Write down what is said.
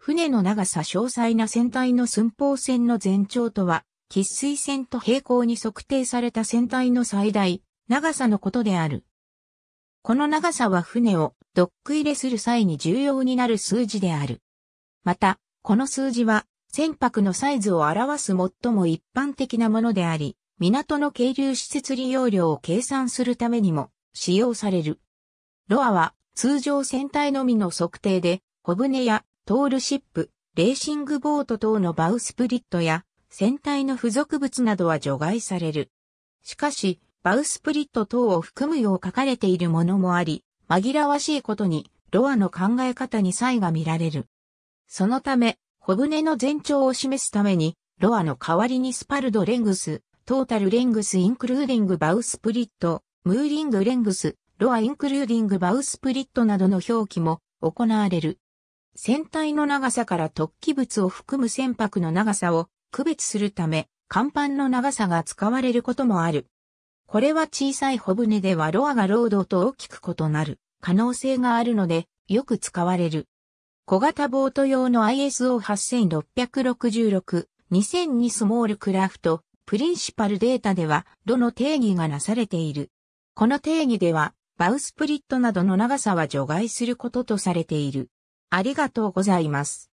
船の長さ詳細な船体の寸法線の全長とは、喫水線と平行に測定された船体の最大、長さのことである。この長さは船をドック入れする際に重要になる数字である。また、この数字は、船舶のサイズを表す最も一般的なものであり、港の経流施設利用量を計算するためにも使用される。ロアは通常船体のみの測定で、小舟やトールシップ、レーシングボート等のバウスプリットや船体の付属物などは除外される。しかし、バウスプリット等を含むよう書かれているものもあり、紛らわしいことに、ロアの考え方に差異が見られる。そのため、小舟の全長を示すために、ロアの代わりにスパルドレングス、トータルレングスインクルーディングバウスプリット、ムーリングレングス、ロアインクルーディングバウスプリットなどの表記も行われる。船体の長さから突起物を含む船舶の長さを区別するため、甲板の長さが使われることもある。これは小さい小船ではロアがロードと大きく異なる可能性があるので、よく使われる。小型ボート用の ISO8666、2002スモールクラフト、プリンシパルデータでは、どの定義がなされている。この定義では、バウスプリットなどの長さは除外することとされている。ありがとうございます。